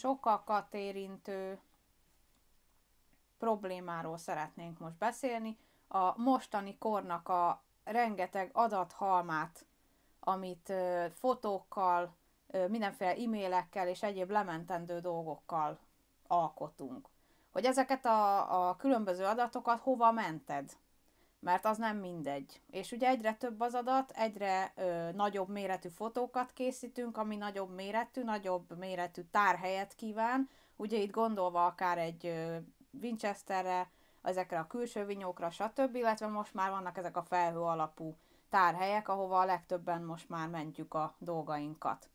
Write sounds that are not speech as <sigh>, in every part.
sokakat érintő problémáról szeretnénk most beszélni, a mostani kornak a rengeteg adathalmát, amit fotókkal, mindenféle e-mailekkel és egyéb lementendő dolgokkal alkotunk. Hogy ezeket a, a különböző adatokat hova mented? mert az nem mindegy. És ugye egyre több az adat, egyre ö, nagyobb méretű fotókat készítünk, ami nagyobb méretű, nagyobb méretű tárhelyet kíván. Ugye itt gondolva akár egy ö, Winchesterre, ezekre a külső vinyókra, stb., illetve most már vannak ezek a felhő alapú tárhelyek, ahova a legtöbben most már mentjük a dolgainkat.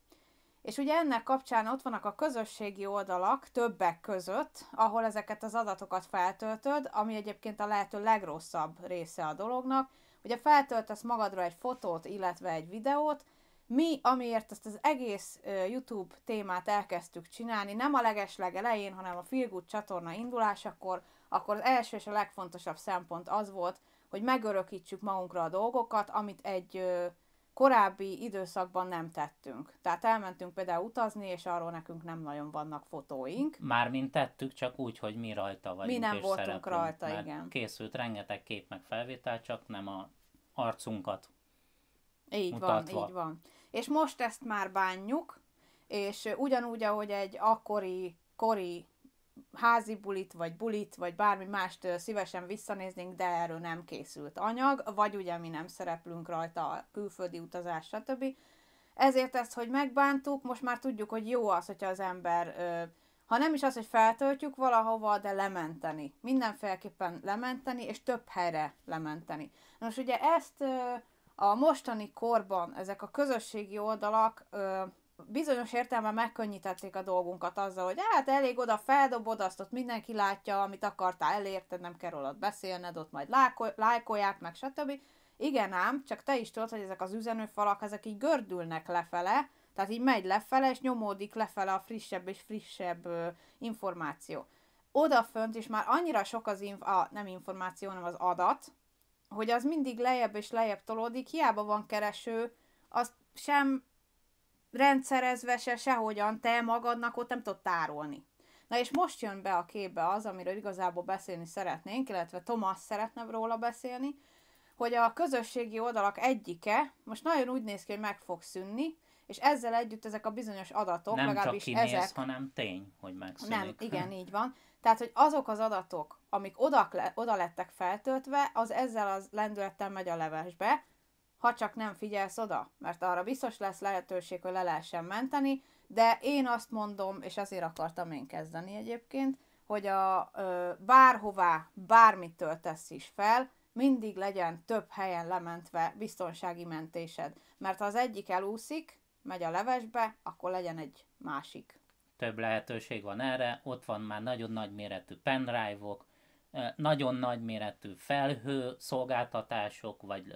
És ugye ennek kapcsán ott vannak a közösségi oldalak többek között, ahol ezeket az adatokat feltöltöd, ami egyébként a lehető legrosszabb része a dolognak. Ugye feltöltesz magadra egy fotót, illetve egy videót, mi, amiért ezt az egész YouTube témát elkezdtük csinálni, nem a legesleg elején, hanem a Feel Good csatorna indulásakor, akkor az első és a legfontosabb szempont az volt, hogy megörökítsük magunkra a dolgokat, amit egy korábbi időszakban nem tettünk. Tehát elmentünk például utazni, és arról nekünk nem nagyon vannak fotóink. Mármint tettük, csak úgy, hogy mi rajta vagyunk. Mi nem és voltunk szerepünk, rajta, mert igen. Készült rengeteg kép meg felvétel, csak nem a arcunkat Így mutatva. van, így van. És most ezt már bánjuk, és ugyanúgy, ahogy egy akkori, kori házi bulit, vagy bulit, vagy bármi mást szívesen visszanéznénk, de erről nem készült anyag, vagy ugye mi nem szereplünk rajta a külföldi utazás, stb. Ezért ezt, hogy megbántuk, most már tudjuk, hogy jó az, hogyha az ember, ha nem is az, hogy feltöltjük valahova, de lementeni. Mindenféleképpen lementeni, és több helyre lementeni. Most ugye ezt a mostani korban ezek a közösségi oldalak bizonyos értelemben megkönnyítették a dolgunkat azzal, hogy hát elég oda feldobod, azt ott mindenki látja, amit akartál elérted, nem kell rólad beszélned, ott majd lájkolják, meg, stb. Igen ám, csak te is tudod, hogy ezek az üzenőfalak, ezek így gördülnek lefele, tehát így megy lefele, és nyomódik lefele a frissebb és frissebb ö, információ. Odafönt is már annyira sok az inf- a, nem információ, hanem az adat, hogy az mindig lejjebb és lejjebb tolódik, hiába van kereső, azt sem rendszerezve se sehogyan, te magadnak ott nem tudod tárolni. Na és most jön be a képbe az, amiről igazából beszélni szeretnénk, illetve Tomasz szeretne róla beszélni, hogy a közösségi oldalak egyike most nagyon úgy néz ki, hogy meg fog szűnni, és ezzel együtt ezek a bizonyos adatok, nem legalábbis csak kinéz, ezek... hanem tény, hogy megszűnik. Nem, igen, <laughs> így van. Tehát, hogy azok az adatok, amik oda, oda lettek feltöltve, az ezzel az lendülettel megy a levesbe, ha csak nem figyelsz oda, mert arra biztos lesz lehetőség, hogy le lehessen menteni, de én azt mondom, és azért akartam én kezdeni egyébként, hogy a ö, bárhová, bármit töltesz is fel, mindig legyen több helyen lementve biztonsági mentésed. Mert ha az egyik elúszik, megy a levesbe, akkor legyen egy másik. Több lehetőség van erre, ott van már nagyon nagy méretű pendrive-ok, -ok, nagyon nagy méretű felhő szolgáltatások vagy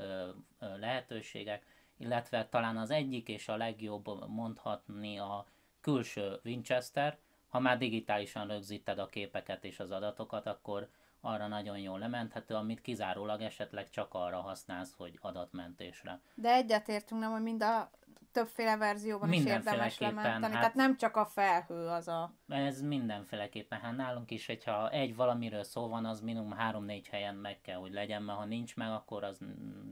lehetőségek, illetve talán az egyik és a legjobb mondhatni a külső Winchester, ha már digitálisan rögzíted a képeket és az adatokat, akkor arra nagyon jól lementhető, amit kizárólag esetleg csak arra használsz, hogy adatmentésre. De egyetértünk nem, hogy mind a többféle verzióban is érdemes lementeni, hát, tehát nem csak a felhő az a... Ez mindenféleképpen, hát nálunk is, hogyha egy valamiről szó van, az minimum három-négy helyen meg kell, hogy legyen, mert ha nincs meg, akkor az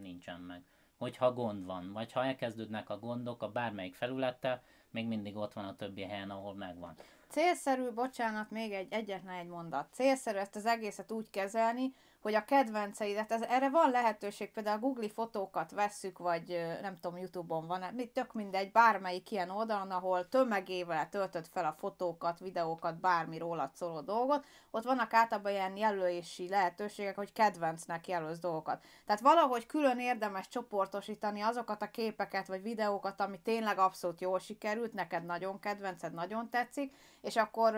nincsen meg. Hogyha gond van, vagy ha elkezdődnek a gondok a bármelyik felülettel, még mindig ott van a többi helyen, ahol megvan. Célszerű, bocsánat, még egy egyetlen egy mondat. Célszerű ezt az egészet úgy kezelni, hogy a kedvenceidet, ez, erre van lehetőség, például a Google fotókat vesszük, vagy nem tudom, Youtube-on van, mi tök mindegy, bármelyik ilyen oldalon, ahol tömegével töltött fel a fotókat, videókat, bármi rólad szóló dolgot, ott vannak általában ilyen jelölési lehetőségek, hogy kedvencnek jelölsz dolgokat. Tehát valahogy külön érdemes csoportosítani azokat a képeket, vagy videókat, ami tényleg abszolút jól sikerült, neked nagyon kedvenced, nagyon tetszik, és akkor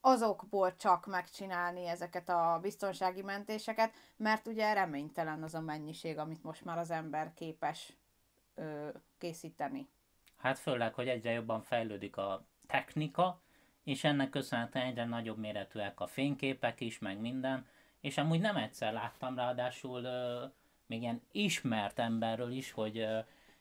azokból csak megcsinálni ezeket a biztonsági mentéseket, mert ugye reménytelen az a mennyiség, amit most már az ember képes ö, készíteni. Hát főleg, hogy egyre jobban fejlődik a technika, és ennek köszönhetően egyre nagyobb méretűek a fényképek is, meg minden, és amúgy nem egyszer láttam ráadásul ö, még ilyen ismert emberről is, hogy ö,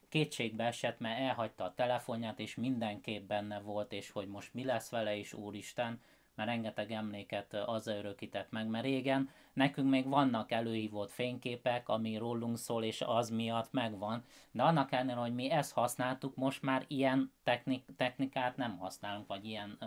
kétségbe esett, mert elhagyta a telefonját, és minden kép benne volt, és hogy most mi lesz vele, és úristen, mert rengeteg emléket az örökített meg, mert régen nekünk még vannak előhívott fényképek, ami rólunk szól, és az miatt megvan, de annak ellenére, hogy mi ezt használtuk, most már ilyen technik- technikát nem használunk, vagy ilyen ö,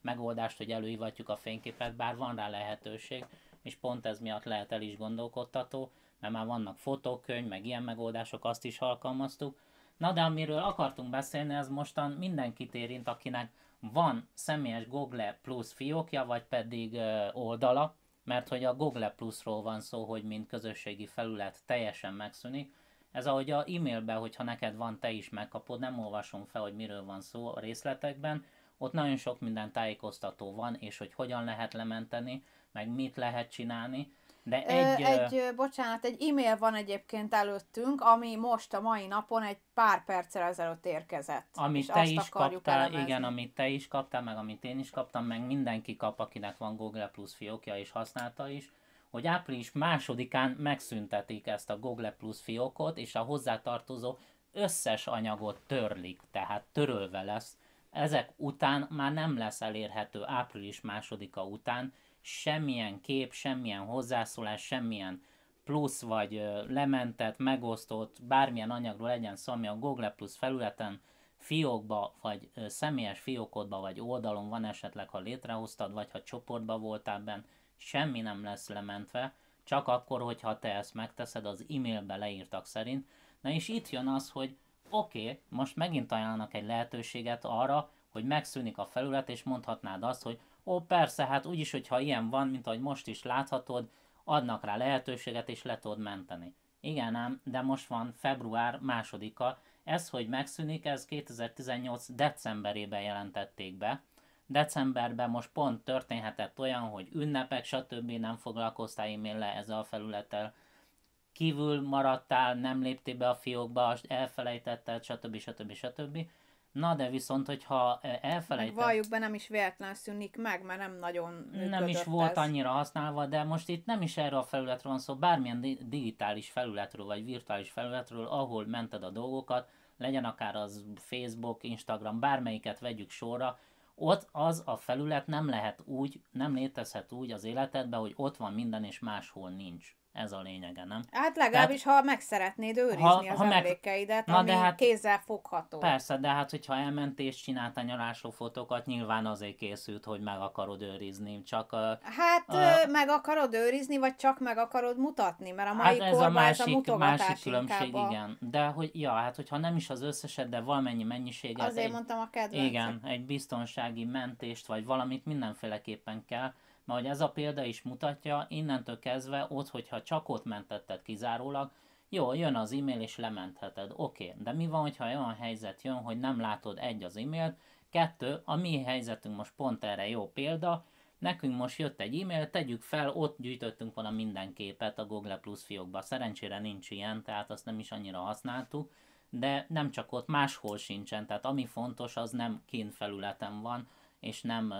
megoldást, hogy előhívatjuk a fényképet, bár van rá lehetőség, és pont ez miatt lehet el is gondolkodtató, mert már vannak fotókönyv, meg ilyen megoldások, azt is alkalmaztuk. Na de amiről akartunk beszélni, ez mostan mindenkit érint, akinek van személyes Google Plus fiókja, vagy pedig oldala, mert hogy a Google Plusról van szó, hogy mint közösségi felület teljesen megszűnik. Ez ahogy a e-mailben, hogyha neked van, te is megkapod, nem olvasom fel, hogy miről van szó a részletekben, ott nagyon sok minden tájékoztató van, és hogy hogyan lehet lementeni, meg mit lehet csinálni, de egy, ö, egy, bocsánat, egy e-mail van egyébként előttünk, ami most a mai napon egy pár perccel ezelőtt érkezett. Amit te is kaptál, elemezni. igen, amit te is kaptál, meg amit én is kaptam, meg mindenki kap, akinek van Google Plus fiókja és használta is, hogy április másodikán megszüntetik ezt a Google Plus fiókot, és a hozzátartozó összes anyagot törlik, tehát törölve lesz. Ezek után már nem lesz elérhető április másodika után, semmilyen kép, semmilyen hozzászólás, semmilyen plusz vagy lementett, megosztott, bármilyen anyagról legyen szó, ami a Google Plus felületen fiókba, vagy személyes fiókodba, vagy oldalon van esetleg, ha létrehoztad, vagy ha csoportba voltál benne, semmi nem lesz lementve, csak akkor, hogyha te ezt megteszed az e-mailbe leírtak szerint. Na és itt jön az, hogy oké, okay, most megint ajánlanak egy lehetőséget arra, hogy megszűnik a felület, és mondhatnád azt, hogy ó, persze, hát úgyis, hogyha ilyen van, mint ahogy most is láthatod, adnak rá lehetőséget, és le tudod menteni. Igen ám, de most van február másodika, ez, hogy megszűnik, ez 2018 decemberében jelentették be. Decemberben most pont történhetett olyan, hogy ünnepek, stb. nem foglalkoztál e-mail ezzel a felülettel, kívül maradtál, nem léptél be a fiókba, elfelejtetted, stb. stb. stb. stb. Na de viszont, hogyha e, elfelejtett... Valljuk be, nem is véletlen szűnik meg, mert nem nagyon Nem is volt ez. annyira használva, de most itt nem is erről a felületről van szó, bármilyen digitális felületről, vagy virtuális felületről, ahol mented a dolgokat, legyen akár az Facebook, Instagram, bármelyiket vegyük sorra, ott az a felület nem lehet úgy, nem létezhet úgy az életedben, hogy ott van minden és máshol nincs. Ez a lényege, nem? Hát legalábbis, Tehát, ha meg szeretnéd őrizni ha, az ha meg... emlékeidet, Na, ami de hát, kézzel fogható. Persze, de hát, hogyha elment és csináltál nyaralásó fotókat, nyilván azért készült, hogy meg akarod őrizni, csak... A, hát, a, meg akarod őrizni, vagy csak meg akarod mutatni, mert a mai hát ez a másik, ez a másik különbség, a... igen. De hogy, ja, hát hogyha nem is az összeset, de valamennyi mennyiséget... Azért egy, mondtam a kedvencet. Igen, egy biztonsági mentést, vagy valamit mindenféleképpen kell, mert hogy ez a példa is mutatja, innentől kezdve ott, hogyha csak ott mentetted kizárólag, jó, jön az e-mail és lementheted, oké, okay. de mi van, hogyha olyan helyzet jön, hogy nem látod egy az e-mailt, kettő, a mi helyzetünk most pont erre jó példa, nekünk most jött egy e-mail, tegyük fel, ott gyűjtöttünk volna minden képet a Google Plus fiókba, szerencsére nincs ilyen, tehát azt nem is annyira használtuk, de nem csak ott, máshol sincsen, tehát ami fontos, az nem kint felületen van, és nem,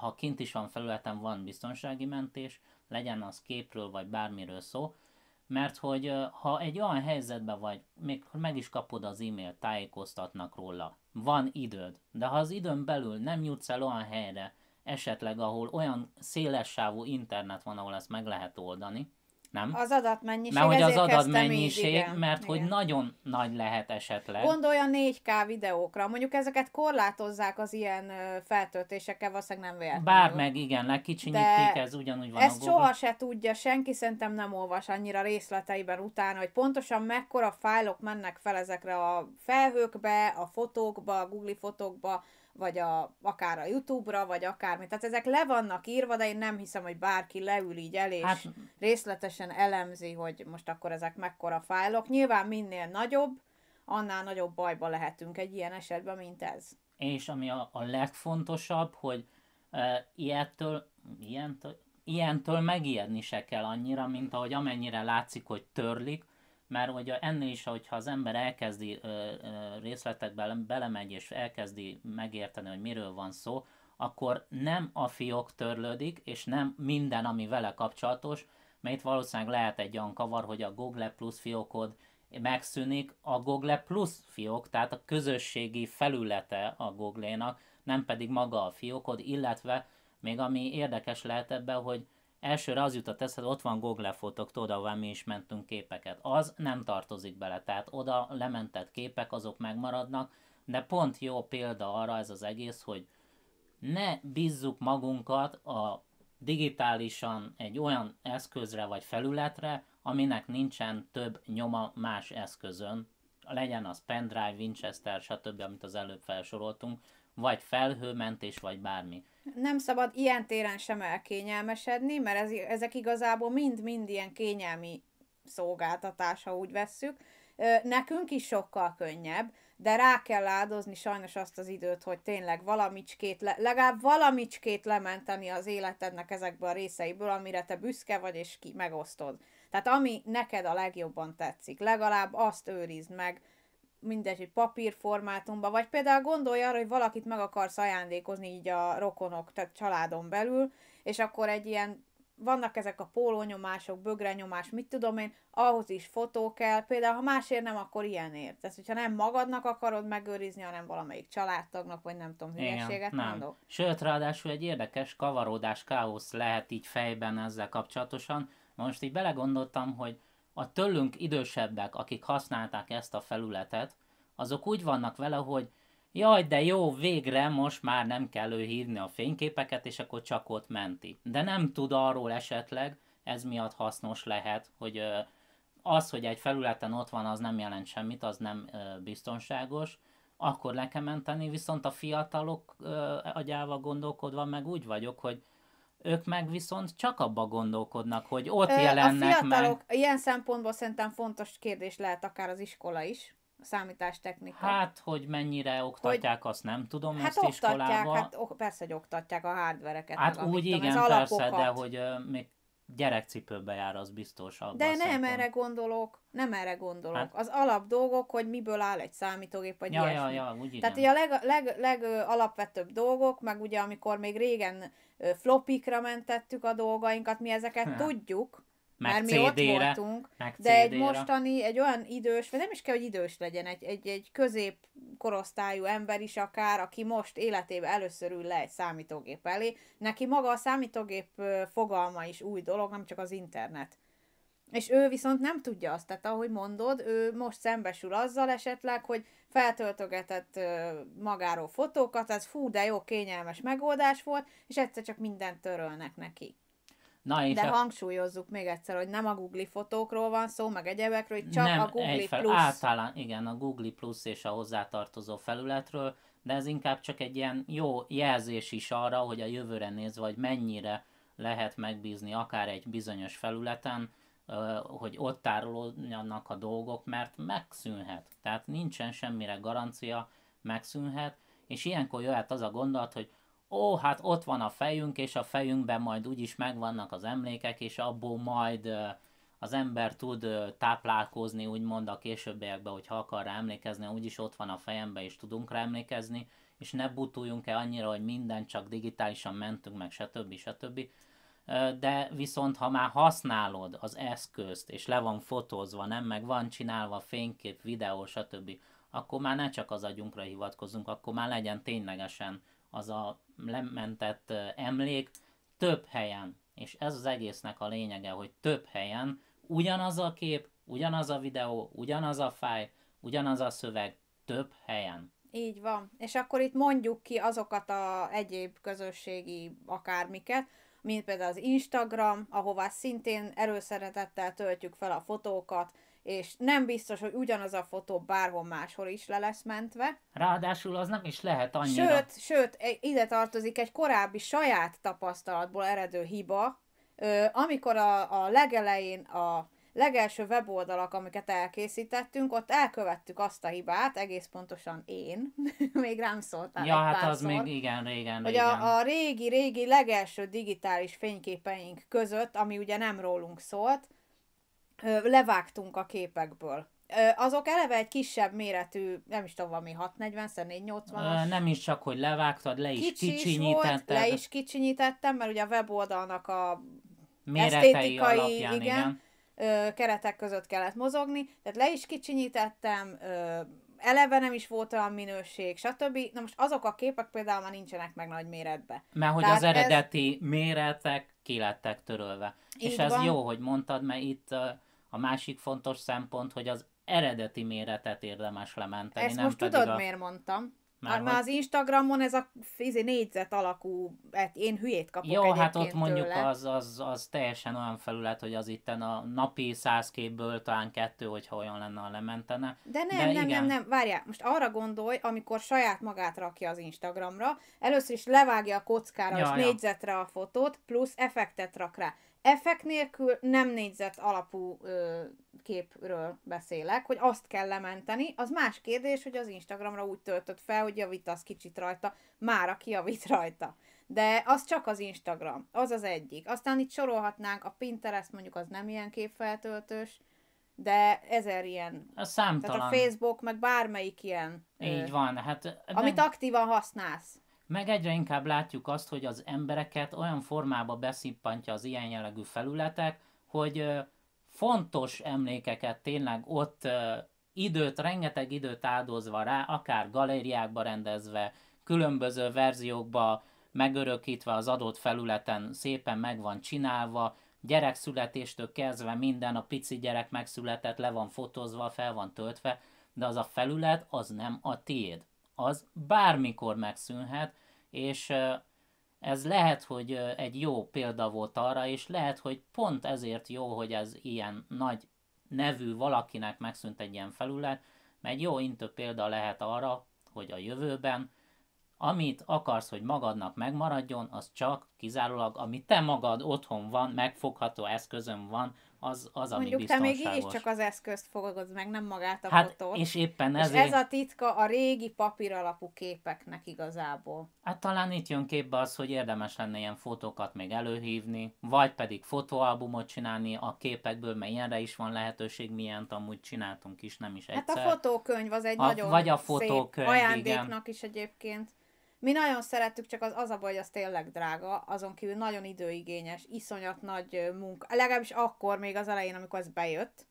ha kint is van felületen, van biztonsági mentés, legyen az képről vagy bármiről szó, mert hogy ha egy olyan helyzetben vagy, még meg is kapod az e-mail, tájékoztatnak róla, van időd, de ha az időn belül nem jutsz el olyan helyre, esetleg ahol olyan széles sávú internet van, ahol ezt meg lehet oldani, nem? Az adatmennyiség, mert hogy az adatmennyiség, így, mert igen. hogy nagyon nagy lehet esetleg. Gondolj a 4K videókra, mondjuk ezeket korlátozzák az ilyen feltöltésekkel, valószínűleg nem véletlenül. Bár meg igen, legkicsinyítik, ez ugyanúgy van Ezt soha se tudja senki, szerintem nem olvas annyira részleteiben utána, hogy pontosan mekkora fájlok mennek fel ezekre a felhőkbe, a fotókba, a Google fotókba, vagy a, akár a YouTube-ra, vagy akármi. Tehát ezek le vannak írva, de én nem hiszem, hogy bárki leül így el, és hát... részletesen elemzi, hogy most akkor ezek mekkora fájlok. Nyilván minél nagyobb, annál nagyobb bajba lehetünk egy ilyen esetben, mint ez. És ami a, a legfontosabb, hogy e, ilyettől, ilyentől, ilyentől megijedni se kell annyira, mint ahogy amennyire látszik, hogy törlik, már ugye ennél is, hogyha az ember elkezdi ö, ö, belemegy és elkezdi megérteni, hogy miről van szó, akkor nem a fiók törlődik, és nem minden, ami vele kapcsolatos, mert itt valószínűleg lehet egy olyan kavar, hogy a Google Plus fiókod megszűnik, a Google Plus fiók, tehát a közösségi felülete a Google-nak, nem pedig maga a fiókod, illetve még ami érdekes lehet ebben, hogy Elsőre az jutott eszed, ott van Google fotók, oda, ahová mi is mentünk képeket. Az nem tartozik bele, tehát oda lementett képek, azok megmaradnak, de pont jó példa arra ez az egész, hogy ne bízzuk magunkat a digitálisan egy olyan eszközre vagy felületre, aminek nincsen több nyoma más eszközön, legyen az pendrive, Winchester, stb., amit az előbb felsoroltunk, vagy felhőmentés, vagy bármi. Nem szabad ilyen téren sem elkényelmesedni, mert ez, ezek igazából mind-mind ilyen kényelmi szolgáltatása, úgy vesszük. Nekünk is sokkal könnyebb, de rá kell áldozni sajnos azt az időt, hogy tényleg valamicskét, le, legalább valamicskét lementeni az életednek ezekből a részeiből, amire te büszke vagy és ki megosztod. Tehát ami neked a legjobban tetszik, legalább azt őrizd meg, mindegy, hogy papírformátumban, vagy például gondolj arra, hogy valakit meg akarsz ajándékozni így a rokonok, tehát családon belül, és akkor egy ilyen vannak ezek a pólónyomások, bögrenyomás, mit tudom én, ahhoz is fotó kell, például ha másért nem, akkor ilyenért. Tehát, hogyha nem magadnak akarod megőrizni, hanem valamelyik családtagnak, vagy nem tudom, hülyeséget Igen, mondok. Sőt, ráadásul egy érdekes kavaródás, káosz lehet így fejben ezzel kapcsolatosan. Most így belegondoltam, hogy a tőlünk idősebbek, akik használták ezt a felületet, azok úgy vannak vele, hogy jaj, de jó, végre most már nem kell ő hívni a fényképeket, és akkor csak ott menti. De nem tud arról esetleg, ez miatt hasznos lehet, hogy az, hogy egy felületen ott van, az nem jelent semmit, az nem biztonságos, akkor le kell menteni, viszont a fiatalok agyával gondolkodva meg úgy vagyok, hogy ők meg viszont csak abba gondolkodnak, hogy ott Ö, jelennek a fiatalok, meg. ilyen szempontból szerintem fontos kérdés lehet akár az iskola is, a számítástechnika. Hát, hogy mennyire oktatják, hogy, azt nem tudom, hát ezt oktatják, iskolába. Hát persze, hogy oktatják a hardvereket. Hát meg, úgy igen, persze, de hogy uh, még gyerekcipőbe jár, az biztos. Abban De nem szempont. erre gondolok, nem erre gondolok. Hát? Az alap dolgok, hogy miből áll egy számítógép, vagy ja, ilyesmi. Ja, ja, úgy Tehát ugye a leg, leg, legalapvetőbb dolgok, meg ugye amikor még régen flopikra mentettük a dolgainkat, mi ezeket ja. tudjuk, meg mert mi ott voltunk, de egy mostani, egy olyan idős, vagy nem is kell, hogy idős legyen, egy, egy, egy közép korosztályú ember is akár, aki most életében először ül le egy számítógép elé, neki maga a számítógép fogalma is új dolog, nem csak az internet. És ő viszont nem tudja azt, tehát ahogy mondod, ő most szembesül azzal esetleg, hogy feltöltögetett magáról fotókat, ez fú, de jó, kényelmes megoldás volt, és egyszer csak mindent törölnek neki. Na én De fel... hangsúlyozzuk még egyszer, hogy nem a Google fotókról van szó, meg egyebekről, hogy csak nem a Google egyfel, Plus. Általán, igen, a Google Plus és a hozzátartozó felületről, de ez inkább csak egy ilyen jó jelzés is arra, hogy a jövőre nézve, hogy mennyire lehet megbízni akár egy bizonyos felületen, hogy ott tárolódjanak a dolgok, mert megszűnhet. Tehát nincsen semmire garancia, megszűnhet, és ilyenkor jöhet az a gondolat, hogy ó, hát ott van a fejünk, és a fejünkben majd úgyis megvannak az emlékek, és abból majd az ember tud táplálkozni, úgymond a későbbiekben, hogyha akar rá emlékezni, úgyis ott van a fejemben, és tudunk rá emlékezni, és ne butuljunk el annyira, hogy minden csak digitálisan mentünk, meg stb. stb. De viszont, ha már használod az eszközt, és le van fotózva, nem, meg van csinálva fénykép, videó, stb., akkor már ne csak az agyunkra hivatkozunk, akkor már legyen ténylegesen az a lementett emlék több helyen, és ez az egésznek a lényege, hogy több helyen ugyanaz a kép, ugyanaz a videó, ugyanaz a fáj, ugyanaz a szöveg több helyen. Így van. És akkor itt mondjuk ki azokat a egyéb közösségi akármiket, mint például az Instagram, ahová szintén erőszeretettel töltjük fel a fotókat, és nem biztos, hogy ugyanaz a fotó bárhol máshol is le lesz mentve. Ráadásul az nem is lehet annyira. Sőt, sőt e, ide tartozik egy korábbi saját tapasztalatból eredő hiba, amikor a, a legelején a legelső weboldalak, amiket elkészítettünk, ott elkövettük azt a hibát, egész pontosan én, <laughs> még rám szóltál Ja, hát az szor, még igen, régen, Hogy igen. A, a régi, régi legelső digitális fényképeink között, ami ugye nem rólunk szólt, levágtunk a képekből. Azok eleve egy kisebb méretű, nem is tudom, valami 640 x 480 Nem is csak, hogy levágtad, le is Kicsi kicsinyítetted. le is kicsinyítettem, mert ugye a weboldalnak a Méretei esztétikai, alapján, igen, igen. keretek között kellett mozogni, tehát le is kicsinyítettem, eleve nem is volt olyan minőség, stb. Na most azok a képek például már nincsenek meg nagy méretben. Mert hogy Tehát az eredeti ez... méretek ki lettek törölve. Így És ez van. jó, hogy mondtad, mert itt a másik fontos szempont, hogy az eredeti méretet érdemes lementeni. Ezt nem most tudod, a... miért mondtam? Már, már, hogy... már az Instagramon ez a fizi négyzet alakú, hát én hülyét kapok Jó, hát ott mondjuk az, az, az, teljesen olyan felület, hogy az itten a napi száz képből talán kettő, hogyha olyan lenne a lementene. De nem, De nem, igen. nem, nem, várjál, most arra gondolj, amikor saját magát rakja az Instagramra, először is levágja a kockára ja, és ja. négyzetre a fotót, plusz effektet rak rá effekt nélkül nem négyzet alapú ö, képről beszélek, hogy azt kell lementeni. Az más kérdés, hogy az Instagramra úgy töltött fel, hogy javítasz kicsit rajta, már aki javít rajta. De az csak az Instagram, az az egyik. Aztán itt sorolhatnánk, a Pinterest mondjuk az nem ilyen képfeltöltős, de ezer ilyen. A számtalan. Tehát a Facebook, meg bármelyik ilyen. Így ö, van. Hát, nem... Amit aktívan használsz. Meg egyre inkább látjuk azt, hogy az embereket olyan formába beszippantja az ilyen jellegű felületek, hogy fontos emlékeket tényleg ott időt, rengeteg időt áldozva rá, akár galériákba rendezve, különböző verziókba megörökítve az adott felületen szépen meg van csinálva, gyerekszületéstől kezdve minden, a pici gyerek megszületett, le van fotózva, fel van töltve, de az a felület az nem a tiéd az bármikor megszűnhet, és ez lehet, hogy egy jó példa volt arra, és lehet, hogy pont ezért jó, hogy ez ilyen nagy nevű valakinek megszűnt egy ilyen felület, mert egy jó intő példa lehet arra, hogy a jövőben, amit akarsz, hogy magadnak megmaradjon, az csak kizárólag, ami te magad otthon van, megfogható eszközön van, az, az ami Mondjuk te még így csak az eszközt fogod meg, nem magát a hát, fotót. és éppen ezért... ez a titka a régi papír alapú képeknek igazából. Hát talán itt jön képbe az, hogy érdemes lenne ilyen fotókat még előhívni, vagy pedig fotóalbumot csinálni a képekből, mert ilyenre is van lehetőség, milyent amúgy csináltunk is, nem is egyszer. Hát a fotókönyv az egy a, nagyon Vagy a fotókönyv, szép ajándéknak igen. is egyébként. Mi nagyon szerettük, csak az, az a baj, hogy az tényleg drága, azon kívül nagyon időigényes, iszonyat nagy munka. Legalábbis akkor, még az elején, amikor ez bejött,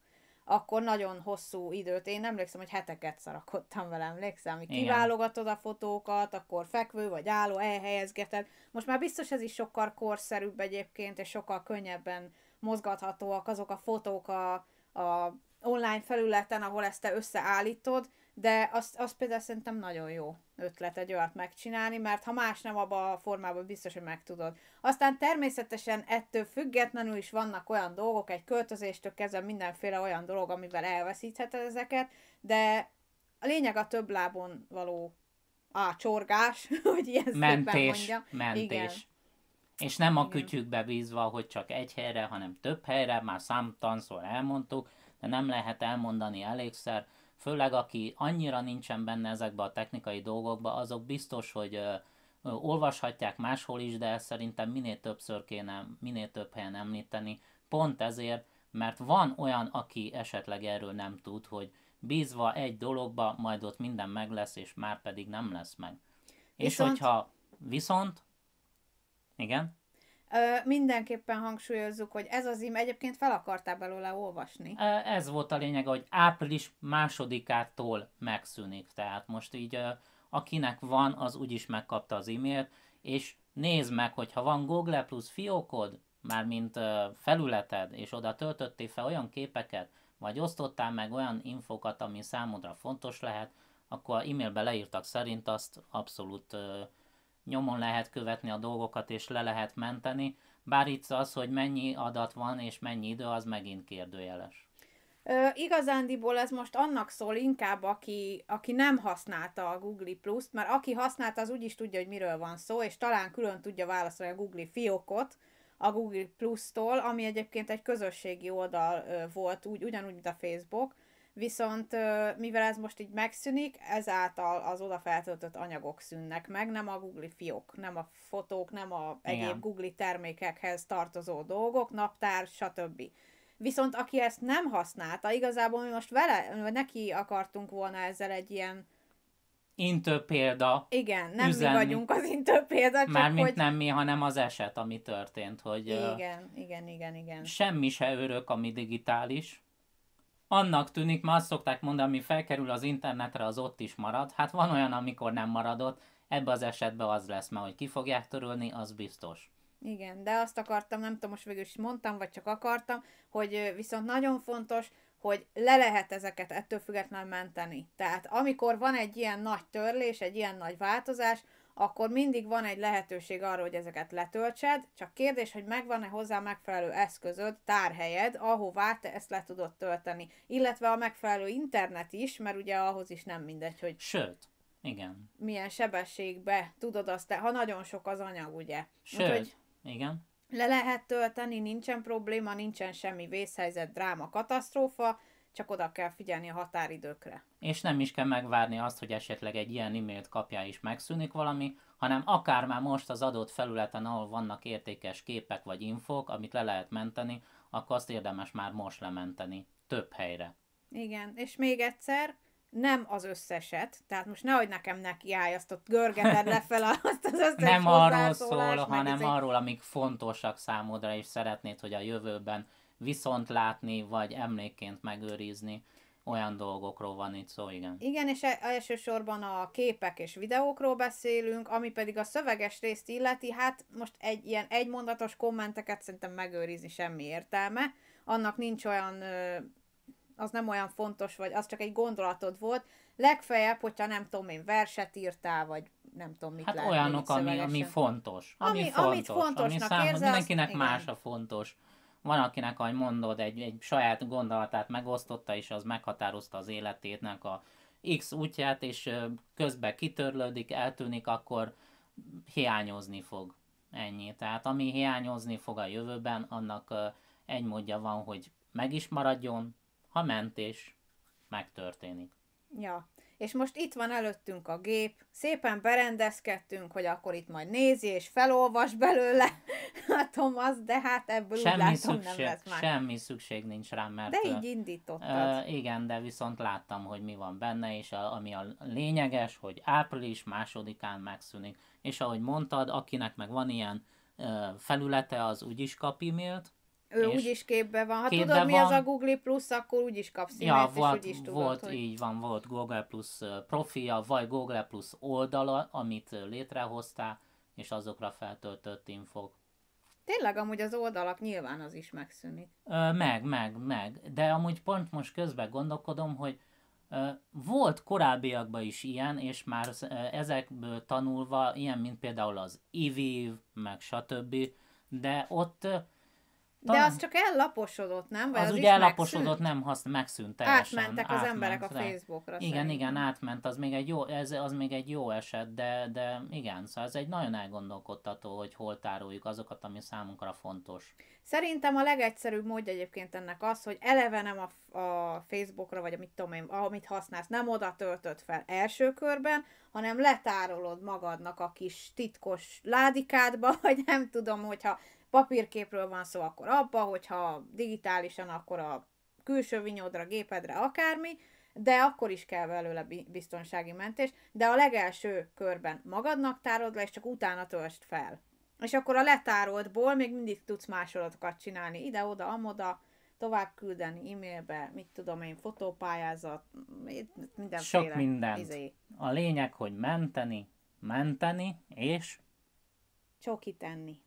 akkor nagyon hosszú időt, én emlékszem, hogy heteket szarakodtam vele, emlékszem, hogy kiválogatod a fotókat, akkor fekvő vagy álló, elhelyezgeted. Most már biztos ez is sokkal korszerűbb egyébként, és sokkal könnyebben mozgathatóak azok a fotók a, a online felületen, ahol ezt te összeállítod, de azt, azt például szerintem nagyon jó ötlet egy olyat megcsinálni, mert ha más nem abba a formában biztos, hogy meg tudod. Aztán természetesen ettől függetlenül is vannak olyan dolgok, egy költözéstől kezdve mindenféle olyan dolog, amivel elveszítheted ezeket, de a lényeg a több lábon való a csorgás, <laughs> hogy ilyen mentés, mondjam. Mentés. Igen. És nem a kütyükbe bízva, hogy csak egy helyre, hanem több helyre, már számtanszor elmondtuk, de nem lehet elmondani elégszer, főleg aki annyira nincsen benne ezekbe a technikai dolgokba, azok biztos, hogy olvashatják máshol is, de ezt szerintem minél többször kéne, minél több helyen említeni. Pont ezért, mert van olyan, aki esetleg erről nem tud, hogy bízva egy dologba, majd ott minden meg lesz, és már pedig nem lesz meg. Viszont... És hogyha viszont, igen, Ö, mindenképpen hangsúlyozzuk, hogy ez az ím egyébként fel akartál belőle olvasni. Ez volt a lényeg, hogy április másodikától megszűnik, tehát most így akinek van, az úgyis megkapta az e-mailt, és nézd meg, hogyha van Google Plus fiókod, mármint felületed, és oda töltöttél fel olyan képeket, vagy osztottál meg olyan infokat, ami számodra fontos lehet, akkor e-mailbe leírtak szerint azt abszolút nyomon lehet követni a dolgokat és le lehet menteni, bár itt az, hogy mennyi adat van és mennyi idő, az megint kérdőjeles. Ö, igazándiból ez most annak szól inkább, aki, aki nem használta a Google Plus-t, mert aki használta, az úgy is tudja, hogy miről van szó, és talán külön tudja válaszolni a Google fiókot a Google Plus-tól, ami egyébként egy közösségi oldal volt, úgy, ugyanúgy, mint a Facebook, viszont mivel ez most így megszűnik, ezáltal az oda feltöltött anyagok szűnnek meg, nem a Google fiók, nem a fotók, nem a egyéb Igen. Google termékekhez tartozó dolgok, naptár, stb. Viszont aki ezt nem használta, igazából mi most vele, neki akartunk volna ezzel egy ilyen Intő példa. Igen, nem üzenni. mi vagyunk az intő példa, csak Mármint hogy... nem mi, hanem az eset, ami történt, hogy... Igen, uh, igen, igen, igen. Semmi se örök, ami digitális annak tűnik, mert azt szokták mondani, ami felkerül az internetre, az ott is marad. Hát van olyan, amikor nem maradott, ebbe az esetben az lesz, mert hogy ki fogják törölni, az biztos. Igen, de azt akartam, nem tudom, most végül is mondtam, vagy csak akartam, hogy viszont nagyon fontos, hogy le lehet ezeket ettől függetlenül menteni. Tehát amikor van egy ilyen nagy törlés, egy ilyen nagy változás, akkor mindig van egy lehetőség arra, hogy ezeket letöltsed, csak kérdés, hogy megvan-e hozzá megfelelő eszközöd, tárhelyed, ahová te ezt le tudod tölteni, illetve a megfelelő internet is, mert ugye ahhoz is nem mindegy, hogy... Sőt, igen. Milyen sebességbe tudod azt, ha nagyon sok az anyag, ugye. Sőt, Úgyhogy igen. Le lehet tölteni, nincsen probléma, nincsen semmi vészhelyzet, dráma, katasztrófa, csak oda kell figyelni a határidőkre. És nem is kell megvárni azt, hogy esetleg egy ilyen e-mailt kapja és megszűnik valami, hanem akár már most az adott felületen, ahol vannak értékes képek vagy infók, amit le lehet menteni, akkor azt érdemes már most lementeni több helyre. Igen, és még egyszer, nem az összeset, tehát most nehogy nekem neki állj, azt ott görgeted lefelé <laughs> azt az összes Nem arról szól, hanem arról, amik fontosak számodra, és szeretnéd, hogy a jövőben viszont látni, vagy emlékként megőrizni. Olyan dolgokról van itt szó, igen. Igen, és e, elsősorban a képek és videókról beszélünk, ami pedig a szöveges részt illeti, hát most egy ilyen egymondatos kommenteket szerintem megőrizni semmi értelme. Annak nincs olyan, az nem olyan fontos, vagy az csak egy gondolatod volt. Legfeljebb, hogyha nem tudom én, verset írtál, vagy nem tudom, mit hát lehet olyanok, ami, ami fontos. Ami, ami fontos, amit fontosnak ami szám, érzel, Mindenkinek igen. más a fontos van akinek, ahogy mondod, egy, egy saját gondolatát megosztotta, és az meghatározta az életétnek a X útját, és közben kitörlődik, eltűnik, akkor hiányozni fog. Ennyi. Tehát ami hiányozni fog a jövőben, annak egy módja van, hogy meg is maradjon, ha mentés megtörténik. Ja, és most itt van előttünk a gép, szépen berendezkedtünk, hogy akkor itt majd nézi és felolvas belőle a <laughs> hát, Thomas, de hát ebből semmi úgy látom szükség, nem lesz már. Semmi szükség nincs rám, mert... De így indítottad. Ö, igen, de viszont láttam, hogy mi van benne, és a, ami a lényeges, hogy április másodikán megszűnik. És ahogy mondtad, akinek meg van ilyen ö, felülete, az úgyis kap e-mailt, ő és is képbe van. Ha képbe tudod, van. mi az a Google Plus, akkor is kapsz e ja, volt, és is tudod, volt, hogy... így van, volt Google Plus profilja, vagy Google Plus oldala, amit létrehoztál, és azokra feltöltött infok. Tényleg amúgy az oldalak nyilván az is megszűnik. Ö, meg, meg, meg. De amúgy pont most közben gondolkodom, hogy ö, volt korábbiakban is ilyen, és már ö, ezekből tanulva, ilyen, mint például az IVIV, meg stb., de ott talán. De az csak ellaposodott, nem? Vagy az, az ugye ellaposodott, nem hasz, megszűnt teljesen. Átmentek az átment, emberek de... a Facebookra. Igen, szerintem. igen, átment, az még egy jó, ez, az még egy jó eset, de, de igen, szóval ez egy nagyon elgondolkodtató, hogy hol tároljuk azokat, ami számunkra fontos. Szerintem a legegyszerűbb módja egyébként ennek az, hogy eleve nem a, a Facebookra, vagy amit tudom én, amit használsz, nem oda töltöd fel első körben, hanem letárolod magadnak a kis titkos ládikádba, <laughs> vagy nem tudom, hogyha papírképről van szó, akkor abba, hogyha digitálisan, akkor a külső vinyódra, gépedre, akármi, de akkor is kell belőle biztonsági mentés, de a legelső körben magadnak tárod le, és csak utána töltsd fel. És akkor a letároltból még mindig tudsz másolatokat csinálni, ide-oda, amoda, tovább küldeni e-mailbe, mit tudom én, fotópályázat, mindenféle. Sok minden. Izé. A lényeg, hogy menteni, menteni, és... Csoki tenni.